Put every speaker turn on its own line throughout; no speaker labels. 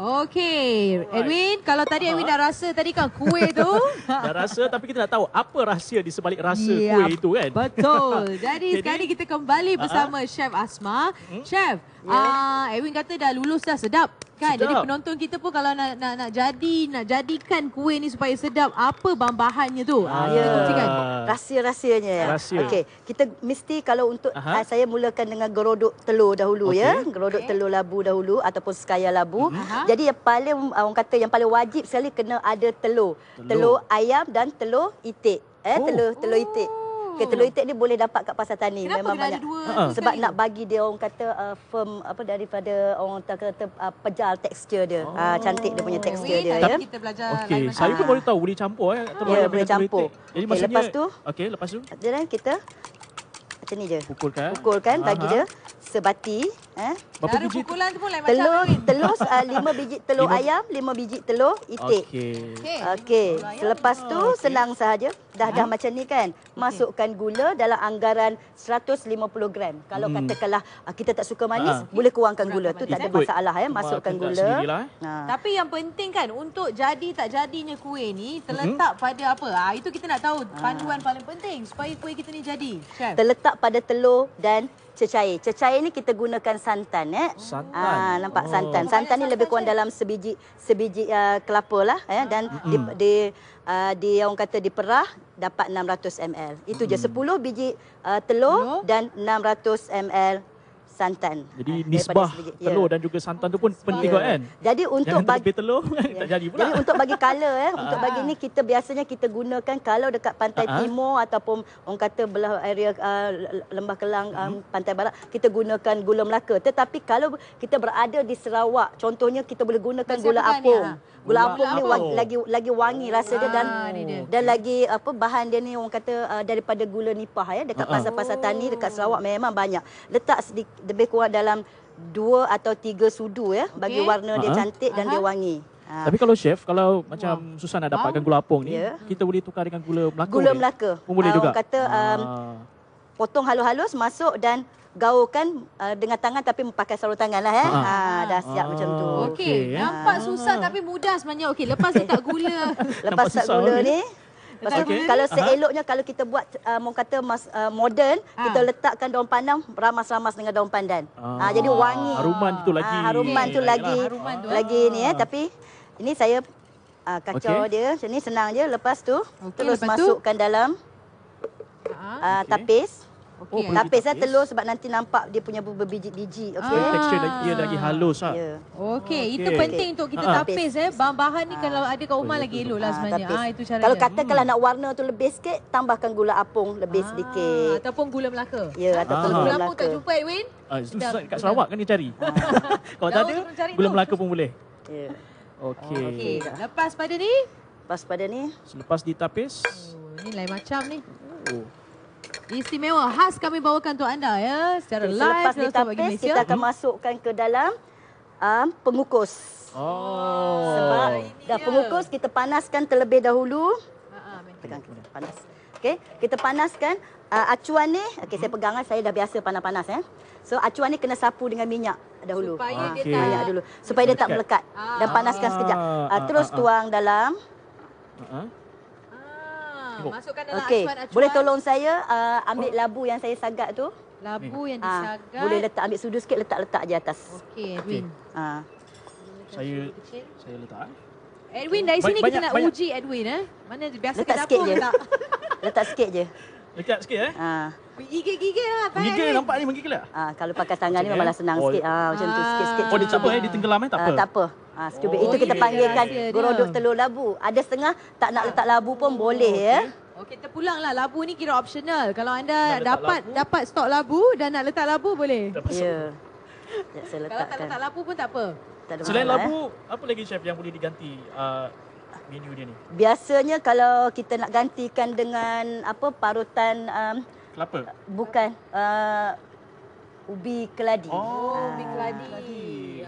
Okey, Alright. Edwin, kalau tadi Edwin dah rasa tadi kan kuih tu. dah
rasa tapi kita nak tahu apa rahsia di sebalik rasa yeah, kuih itu kan. Betul. Jadi okay, sekali
kita kembali bersama uh-huh. Chef Asma. Hmm? Chef, yeah. uh, Edwin kata dah lulus dah sedap. Kan jadi penonton kita pun kalau nak nak nak jadi nak jadikan kuih ni supaya sedap apa bahan-bahannya tu? Ah ya ah. kongsikan. Rahsia-rahsianya ya.
Rahsia. Okey, kita mesti kalau untuk Aha. Ah, saya mulakan dengan gerodok telur dahulu okay. ya. Gerodok okay. telur labu dahulu ataupun sekaya labu. Mhm. Aha. Jadi yang paling ah, orang kata yang paling wajib sekali kena ada telur. Telur, telur ayam dan telur itik. Eh oh. telur telur itik. Keteloitek ni boleh dapat kat pasar tani Kenapa memang banyak. Dua ha. Sebab nak bagi dia orang kata uh, firm apa daripada orang tak kata uh, pejal tekstur dia. Oh. Uh, cantik dia punya tekstur dia ya. Kita okay. Saya pun boleh ah.
tahu boleh campur eh. Terus yeah, boleh campur. Jadi okay, maksudnya lepas tu okey lepas tu.
Jadi kita macam ni je. Pukulkan. Pukulkan bagi dia sebati. Eh? Cara biji pukulan tu pun lain telur, macam Telur, telur, uh, lima biji telur lima. ayam, lima biji telur itik. Okey. okey Okay. Selepas tu, okay. senang sahaja. Dah ha? dah macam ni kan. Masukkan gula dalam anggaran 150 gram. Kalau hmm. katakanlah uh, kita tak suka manis, ha. boleh kurangkan okay. gula. tu tak ada masalah. ya Masukkan gula. Eh. Ha.
Tapi yang penting kan, untuk jadi tak jadinya kuih ni, terletak hmm. pada apa? Ha, itu kita nak tahu panduan paling penting supaya kuih kita ni jadi. Kan?
Terletak pada telur dan cecair. Cecair ni kita gunakan santan ya. Eh? Santan. Ha, nampak oh. santan. Santan ni lebih kurang dalam sebiji sebiji uh, ah, kelapa lah eh? dan mm. di di uh, di orang kata diperah dapat 600 ml. Itu mm. je 10 biji uh, telur no. dan 600 ml santan.
Jadi nisbah ya. telur ya. dan juga santan tu pun ya. penting ya. kan?
Jadi untuk Jangan
bagi telur ya. jadi Jadi untuk
bagi color eh, untuk Aa. Ah. bagi ni kita biasanya kita gunakan kalau dekat pantai Aa. Ah, ah. timur ataupun orang kata belah area uh, Lembah Kelang hmm. um, pantai barat kita gunakan gula melaka. Tetapi kalau kita berada di Sarawak, contohnya kita boleh gunakan Masa gula apung. Ya? Gula, apung ni wangi, lagi lagi wangi rasa dia dan Aa, dia. dan lagi apa bahan dia ni orang kata uh, daripada gula nipah ya dekat pasar-pasar tani dekat Sarawak memang banyak. Letak sedikit lebih kurang dalam dua atau tiga sudu ya okay. bagi warna dia cantik uh dan dia wangi. Ha.
Tapi kalau chef kalau macam wow. susah nak dapatkan gula apung ni yeah. kita boleh tukar dengan gula melaka. Gula melaka. Boleh, boleh ah, juga. Kata ah. um,
potong halus-halus masuk dan gaulkan uh, dengan tangan tapi pakai sarung tangan lah eh. Ha, ha. dah siap ha. macam tu. Okey. Okay. Ya. Nampak ha. susah tapi mudah sebenarnya. Okey lepas tak gula. lepas tak gula ni, ni Pasal okay. kalau seeloknya kalau kita buat uh, mau kata mas, uh, modern ha. kita letakkan daun pandan ramas-ramas dengan daun pandan. Ah. Ah, jadi wangi. Haruman itu lagi. Ah, haruman itu lagi. Haruman tu. Lagi ni eh ah. tapi ini saya uh, kacau okay. dia. Macam senang je lepas tu okay, terus lepas masukkan tu. dalam uh, okay. tapis. Okay. Oh, tapis lah telur sebab nanti nampak dia punya berbiji-biji. Okay. Ah. Tekstur dia lagi, lagi ah.
halus lah. Yeah.
Okay. okay. Itu penting untuk kita ah. tapis. tapis eh. Bahan-bahan ni ah. kalau ada kat rumah lagi elok lah ah, sebenarnya. Ah, itu cara kalau kata kalau hmm. nak warna tu lebih sikit, tambahkan gula apung lebih ah.
sedikit.
Ataupun gula melaka. Ya, yeah, ataupun ah. gula melaka. Gula apung tak jumpa Edwin? Ah, itu susah kat Sarawak kan dia cari. Ah. kalau tak ada, gula tu. melaka pun
boleh. Yeah. Okay. okay.
Lepas pada ni? Lepas pada ni.
Selepas ditapis. Oh,
ini lain macam ni. Oh. Istimewa khas kami bawakan untuk anda ya. Secara live Selepas ditapis, kita akan hmm. masukkan ke
dalam um, pengukus. Oh. Sebab dah pengukus kita panaskan terlebih dahulu. Tekan kita panas. Okey, kita panaskan uh, acuan ni. Okey, saya hmm. pegang ah, saya dah biasa panas-panas eh. So acuan ni kena sapu dengan minyak
dahulu. Supaya okay. Ah, dia tak dulu. Supaya dia tak melekat. Dan ah. panaskan sekejap. Uh, terus tuang dalam. Uh -huh.
Ah, masukkan
dalam okay. acuan. Boleh tolong saya uh, ambil oh. labu yang saya sagat tu? Labu hmm. yang ah, disagat. Ha, boleh letak ambil sudu sikit letak-letak je atas. Okey, Edwin. Okay. Ah. Ha.
Saya saya letak. Eh.
Edwin, dari sini banyak, kita nak banyak. uji Edwin eh. Mana biasa letak ke dapur sikit je.
letak sikit je. Letak sikit eh. Ha.
Gigil-gigil lah Pak Gigil nampak
ni menggigil lah ah, Kalau pakai tangan macam ni memanglah senang oh. sikit ah, Macam tu ah. sikit-sikit Oh dicuba eh? tak ah, apa eh Dia
tenggelam eh tak apa ah, Tak apa
ah, oh, Itu kita panggilkan Gorodok
telur
labu Ada setengah Tak nak letak labu pun oh, boleh okay. ya Okey, kita pulang lah. Labu ni kira optional. Kalau anda dapat dapat stok labu dan nak letak labu boleh. Ya.
Yeah. Kalau tak letak
labu pun tak apa. Tak ada Selain labu,
eh. apa lagi chef yang boleh diganti uh, menu dia ni?
Biasanya kalau kita nak gantikan dengan apa parutan um, kelapa? Bukan. Uh, ubi keladi. Oh, ah, ubi keladi. keladi.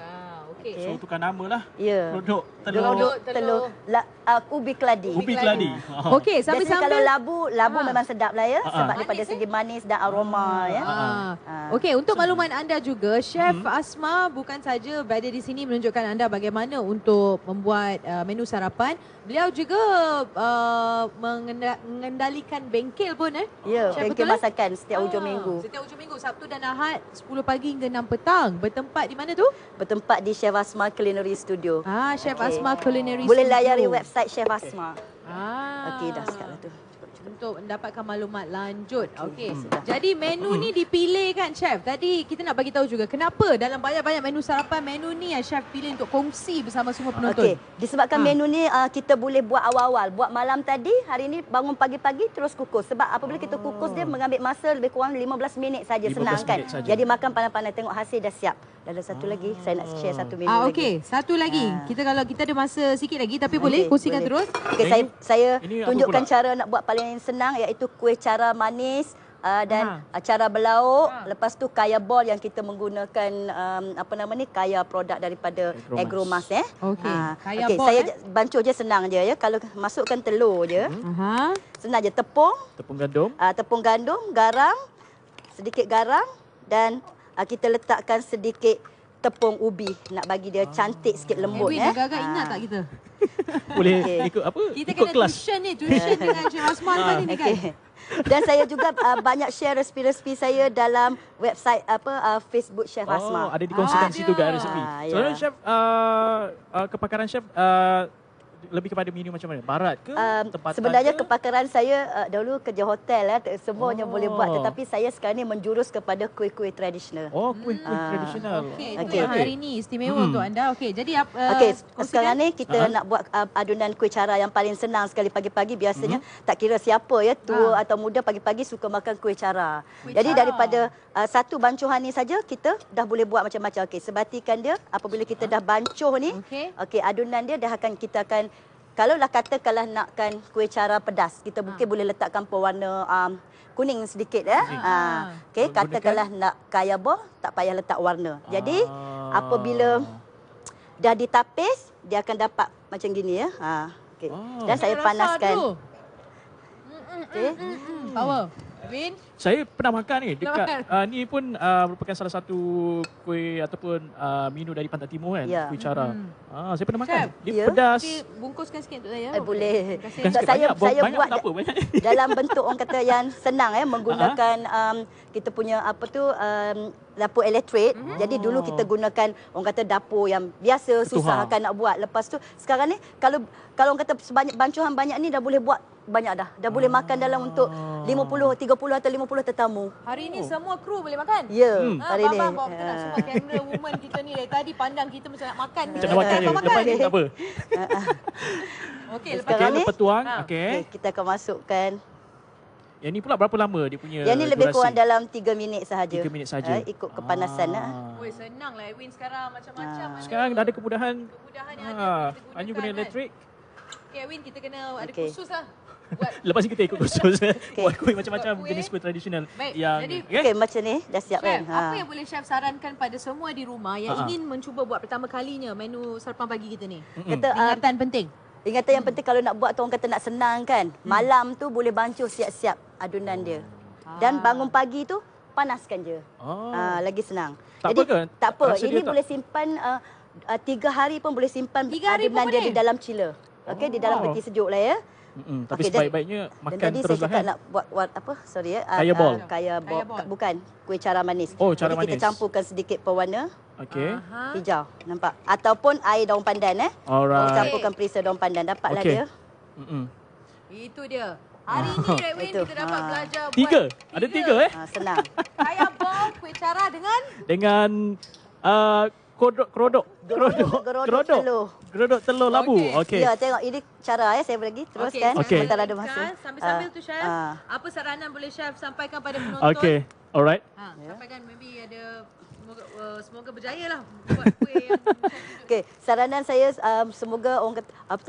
Okay. So tukar nama lah. Ya. Produk telur. Produk telur.
La, uh, ubi keladi. Ubi keladi. Okey, sambil-sambil. Kalau labu, labu ha. memang sedap lah ya. Ha. Sebab manis daripada eh? segi manis dan
aroma ha. ya. Ha. Ha. Okey, untuk makluman anda juga, Chef hmm. Asma bukan saja berada di sini menunjukkan anda bagaimana untuk membuat uh, menu sarapan. Beliau juga uh, mengendalikan bengkel pun eh. Ya, Chef bengkel betul, eh? masakan setiap hujung ha. minggu. Setiap hujung minggu minggu Sabtu dan Ahad 10 pagi hingga 6 petang bertempat di mana tu bertempat di Chef Asma Culinary Studio ah Chef okay. Asma Culinary boleh Studio boleh layari website Chef Asma ah okey dah sekarang tu untuk mendapatkan maklumat lanjut. Okey. Hmm. Jadi menu hmm. ni dipilih kan chef? Tadi kita nak bagi tahu juga kenapa dalam banyak-banyak menu sarapan menu ni yang chef pilih untuk kongsi bersama semua penonton. Okey. Disebabkan ha. menu ni uh, kita
boleh buat awal-awal, buat malam tadi, hari ni bangun pagi-pagi terus kukus. Sebab apabila kita kukus dia oh. mengambil masa
lebih kurang 15 minit saja senangkan. Jadi makan
panas-panas tengok hasil dah siap. Dan ada satu lagi Saya nak share satu menu ah, okay. lagi Okey
Satu lagi ah. Kita kalau kita ada masa sikit lagi Tapi okay, boleh Kongsikan
boleh. terus okay, Saya, saya tunjukkan cara Nak buat paling yang senang Iaitu kuih cara manis Uh, dan ha. Ah. acara ah, belauk ha. lepas tu kaya ball yang kita menggunakan um, apa nama ni kaya produk daripada agromas eh
okey uh, okay, saya eh?
bancuh je senang je ya kalau masukkan telur je hmm. senang je tepung tepung gandum uh, tepung gandum garam sedikit garam dan uh, kita letakkan sedikit tepung ubi nak bagi dia cantik sikit lembut eh. Ubi eh. gagak ingat tak ah. kita?
Boleh okay. ikut apa? Kita ikut kena kelas. tuition ni, tuition dengan Cik Osman ah. tadi ni kan.
Dan saya juga uh, banyak share resipi-resipi saya dalam website apa uh, Facebook Chef Hasma. Oh, ada dikongsikan ah,
situ ke resipi. Ah, yeah. So, Chef, uh, uh, kepakaran Chef, uh, lebih kepada menu macam mana? Barat ke? Um, sebenarnya ke?
kepakaran saya uh, eh, dulu kerja hotel eh, semuanya oh. boleh buat oh. tetapi saya sekarang ni menjurus kepada kuih-kuih tradisional. Oh, kuih-kuih hmm. tradisional. Okey, okay. okay. hari ini istimewa hmm. untuk anda.
Okey, jadi
uh, Okey, sekarang ni kita uh-huh. nak
buat uh, adunan kuih cara yang paling senang sekali pagi-pagi biasanya uh-huh. tak kira siapa ya tua uh. atau muda pagi-pagi suka makan kuih cara. Kuih jadi cara. daripada uh, satu bancuhan ini saja kita dah boleh buat macam-macam. Okey, sebatikan dia apabila kita ha? dah bancuh ni. Okey, okay, adunan dia dah akan kita akan kalau lah kata katakanlah nakkan kuih cara pedas, kita ah. mungkin boleh letakkan pewarna um, kuning sedikit. Ya? Ha. Ha. Okay, katakanlah kan? nak kaya boh, tak payah letak warna. Jadi
ha. apabila
dah ditapis, dia akan dapat macam gini. Ya? Ha. Ah. Okay.
Ha. Oh. Dan saya panaskan.
Okay. Power. Amin.
Saya pernah makan ni dekat makan. Uh, ni pun uh, merupakan salah satu kuih ataupun uh, menu dari Pantai Timur kan, yeah. kuih cara. Hmm. Ah, saya pernah makan. Chef, dia yeah. pedas. Okay,
bungkuskan sikit untuk saya. Eh, boleh. Saya banyak, saya banyak
buat apa, dalam bentuk orang kata yang senang eh menggunakan uh-huh. um, kita punya apa tu um, dapur elektrik. Hmm. Jadi dulu kita gunakan orang kata dapur yang biasa susah akan nak buat. Lepas tu sekarang ni kalau kalau orang kata sebanyak bancuhan banyak ni dah boleh buat banyak dah. Dah boleh makan dalam untuk 50, ah. 30 atau
50 tetamu. Hari ini oh. semua kru boleh makan? Ya, yeah. hmm. ha, hari ini. abang bawa kita yeah. semua kamera woman kita ni dari tadi pandang kita macam nak makan. Macam nak makan je. Lepas ni tak apa. Okey, lepas, okay, lepas tuang. Ha. kita akan masukkan.
Yang ni pula berapa lama dia punya durasi? Yang ni lebih durasi? kurang
dalam 3 minit sahaja. 3 minit sahaja. Ha, ikut kepanasan. Ha. Ha.
Ui, senang lah Edwin sekarang. Macam-macam. Ha. Sekarang dah ada kemudahan. Kemudahan yang ada. Hanya guna kan? elektrik. Okay, Edwin, kita kena ada okay. khusus lah.
Lepas ni kita ikut kursus. Eh. Buat kuih macam-macam jenis kuih tradisional. Baik, yang, jadi yeah? okay, macam ni dah siap chef, kan? Ha. apa yang
boleh Chef sarankan pada semua di rumah yang Ha-ha. ingin mencuba buat pertama kalinya menu sarapan pagi kita ni? Kata, uh,
Ingatan penting. Ingatan hmm. yang mm. penting kalau nak buat tu orang kata nak senang kan. Hmm. Malam tu boleh bancuh siap-siap adunan dia. Ha. Dan ah. bangun pagi tu panaskan je. Ha. Ha, lagi senang.
Tak jadi, apa ke? Tak apa. Rasa Ini boleh tak...
simpan uh, uh, tiga hari pun boleh simpan hari adunan dia boleh. di dalam chiller. okay oh. di dalam peti sejuk lah ya.
Mm-hmm. Tapi okay, sebaik-baiknya makan teruslah. Dan tadi saya cakap nak
buat, buat apa? Eh, kaya, uh, kaya bol. Kaya bol. Bukan. Kuih cara manis. Oh, cara Jadi manis. kita campurkan sedikit pewarna. Okey. Uh-huh. Hijau. Nampak? Ataupun air daun pandan eh. Alright. Kita campurkan perisa daun pandan. Dapatlah okay. dia.
Mm-hmm.
Itu dia. Hari ini ah, Red Wing kita dapat belajar buat tiga.
Ada tiga eh? senang. Kaya bol,
kuih cara dengan?
Dengan... Uh, kerodok kerodok kerodok kerodok telur kerodok telur labu okey okay. ya tengok
ini cara ya saya pergi teruskan okay. okay. sementara ada masa sambil-sambil uh, tu chef uh.
apa saranan boleh chef sampaikan pada
penonton okey alright
ha ya. sampaikan mungkin ada uh, semoga berjaya lah
buat kuih yang... Okey, saranan saya um, semoga orang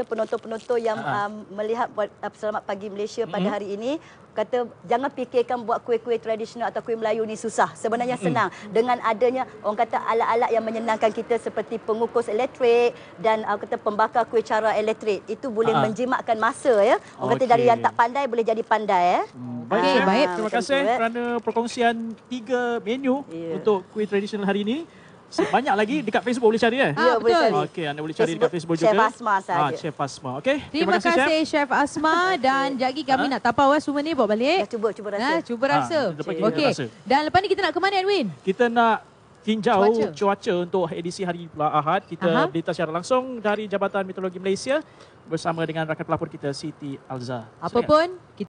penonton-penonton yang uh-huh. um, melihat buat uh, Selamat Pagi Malaysia pada mm-hmm. hari ini kata jangan fikirkan buat kuih-kuih tradisional atau kuih Melayu ni susah. Sebenarnya senang. Dengan adanya orang kata alat-alat yang menyenangkan kita seperti pengukus elektrik dan uh, kata pembakar kuih cara elektrik. Itu boleh Aa. Ah. menjimatkan masa ya. Orang okay. kata dari yang tak pandai boleh jadi pandai ya.
Hmm. Baik, Aa, baik. Terima kasih ya. kerana perkongsian tiga menu yeah. untuk kuih tradisional hari ini. Banyak lagi dekat Facebook boleh cari eh? Ya, ha, boleh cari. Okey, anda boleh cari Facebook. dekat Facebook Chef juga. Chef Asma sahaja. Ha, Chef Asma, okey. Terima, Terima kasih, Chef.
Chef Asma. Dan jagi kami ha? nak tapau eh, semua ni bawa balik. Ya, cuba, cuba rasa. Ha, cuba ha, rasa. Ha, okey. Okay. Dan lepas
ni kita nak ke mana, Edwin? Kita nak tinjau cuaca. cuaca untuk edisi hari Ahad. Kita Aha. berita secara langsung dari Jabatan Meteorologi Malaysia bersama dengan rakan pelapor kita, Siti Alza. Apa pun,
kita...